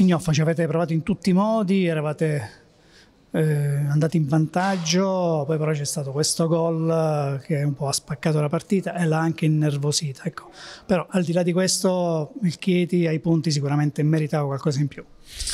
Ignofa ci avete provato in tutti i modi, eravate eh, andati in vantaggio, poi però c'è stato questo gol eh, che un po' ha spaccato la partita e l'ha anche innervosita. Ecco. Però al di là di questo il Chieti ai punti sicuramente meritava qualcosa in più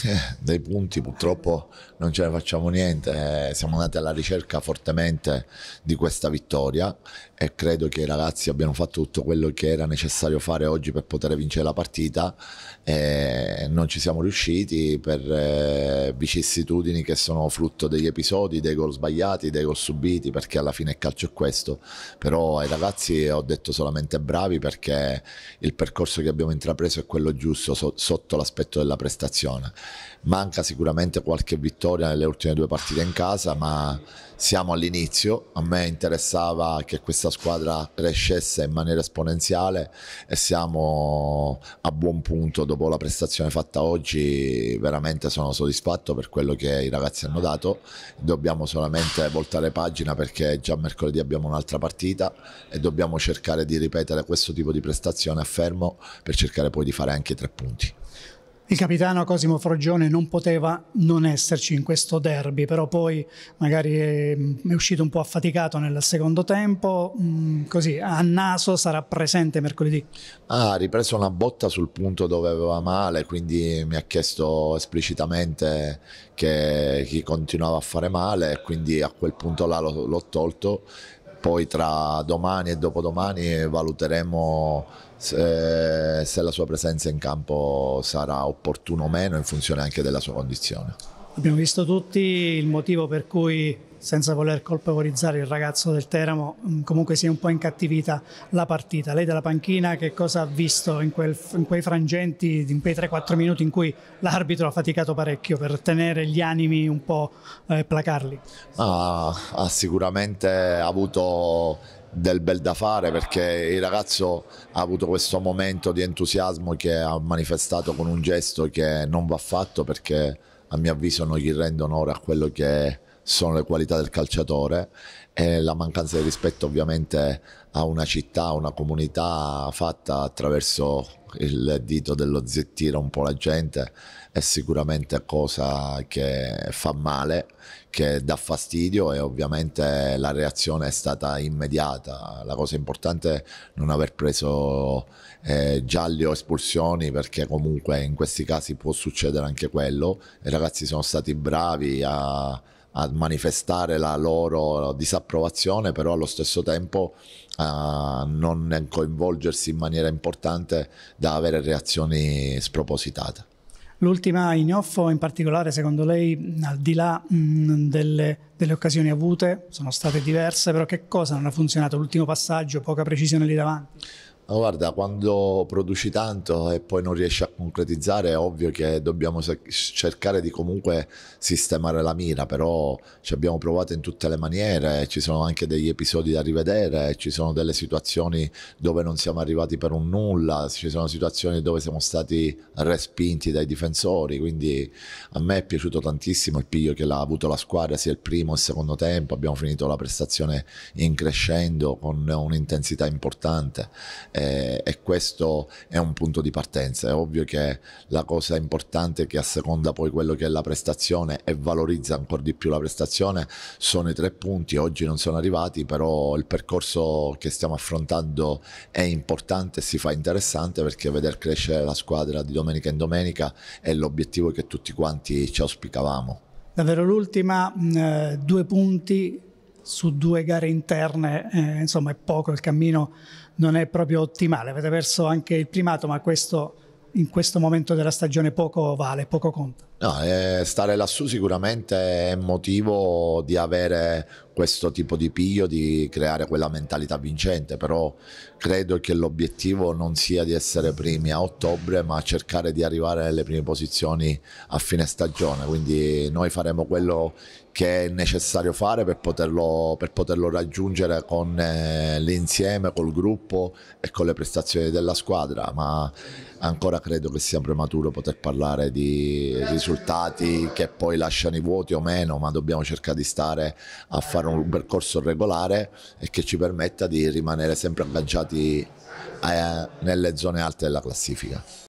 eh, dei punti purtroppo non ce ne facciamo niente, eh, siamo andati alla ricerca fortemente di questa vittoria e credo che i ragazzi abbiano fatto tutto quello che era necessario fare oggi per poter vincere la partita e non ci siamo riusciti per eh, vicissitudini che sono frutto degli episodi, dei gol sbagliati, dei gol subiti perché alla fine il calcio è questo, però ai ragazzi ho detto solamente bravi perché il percorso che abbiamo intrapreso è quello giusto so sotto l'aspetto della prestazione. Barcellona. Manca sicuramente qualche vittoria nelle ultime due partite in casa, ma siamo all'inizio. A me interessava che questa squadra crescesse in maniera esponenziale e siamo a buon punto dopo la prestazione fatta oggi. Veramente sono soddisfatto per quello che i ragazzi hanno dato. Dobbiamo solamente voltare pagina perché già mercoledì abbiamo un'altra partita e dobbiamo cercare di ripetere questo tipo di prestazione a fermo per cercare poi di fare anche tre punti. Il capitano Cosimo Frogione non poteva non esserci in questo derby, però poi magari è mm, uscito un po' affaticato nel secondo tempo, mm, così a naso sarà presente mercoledì. Ha ah, ripreso una botta sul punto dove aveva male, quindi mi ha chiesto esplicitamente che, che continuava a fare male, quindi a quel punto là l'ho tolto poi tra domani e dopodomani valuteremo se, se la sua presenza in campo sarà opportuna o meno in funzione anche della sua condizione. Abbiamo visto tutti il motivo per cui senza voler colpevolizzare il ragazzo del Teramo, mm, comunque si è un po' incattivita la partita. Lei dalla panchina che cosa ha visto in, quel, in quei frangenti, in quei 3-4 minuti in cui l'arbitro ha faticato parecchio per tenere gli animi un po' e eh, placarli? Ah, ha sicuramente avuto del bel da fare perché il ragazzo ha avuto questo momento di entusiasmo che ha manifestato con un gesto che non va fatto perché a mio avviso non gli rende onore a quello che è sono le qualità del calciatore e la mancanza di rispetto ovviamente a una città, a una comunità fatta attraverso il dito dello zittire un po' la gente è sicuramente cosa che fa male, che dà fastidio e ovviamente la reazione è stata immediata. La cosa importante è non aver preso eh, gialli o espulsioni perché comunque in questi casi può succedere anche quello. I ragazzi sono stati bravi a a manifestare la loro disapprovazione, però allo stesso tempo a eh, non coinvolgersi in maniera importante da avere reazioni spropositate. L'ultima in offo in particolare, secondo lei, al di là mh, mm, delle, delle, occasioni avute, sono state diverse, però che cosa non ha funzionato? L'ultimo passaggio, poca precisione lì davanti? Ma guarda, quando produci tanto e poi non riesci a concretizzare, è ovvio che dobbiamo cercare di comunque sistemare la mira, però ci abbiamo provato in tutte le maniere, ci sono anche degli episodi da rivedere, ci sono delle situazioni dove non siamo arrivati per un nulla, ci sono situazioni dove siamo stati respinti dai difensori, quindi a me è piaciuto tantissimo il piglio che l'ha avuto la squadra sia il primo che il secondo tempo, abbiamo finito la prestazione in crescendo con un'intensità importante e, e, questo è un punto di partenza. È ovvio che la cosa importante è che seconda poi quello che è la prestazione e valorizza ancora di più la prestazione sono i tre punti, oggi non sono arrivati, però il percorso che stiamo affrontando è importante e si fa interessante perché veder crescere la squadra di domenica in domenica è l'obiettivo che tutti quanti ci auspicavamo. Davvero l'ultima, mm, eh, due punti su due gare interne, eh, insomma è poco, il cammino non è proprio ottimale, avete perso anche il primato, ma questo in questo momento della stagione poco vale, poco conta. No, eh, stare lassù sicuramente è motivo di avere questo tipo di piglio, di creare quella mentalità vincente, però credo che l'obiettivo non sia di essere primi a ottobre, ma cercare di arrivare nelle prime posizioni a fine stagione, quindi noi faremo quello che è necessario fare per poterlo, per poterlo raggiungere con eh, l'insieme, col gruppo e con le prestazioni della squadra, ma ancora credo che sia prematuro poter parlare di risultati che poi lasciano i vuoti o meno, ma dobbiamo cercare di stare a fare fare un percorso regolare e che ci permetta di rimanere sempre agganciati a, eh, nelle zone alte della classifica.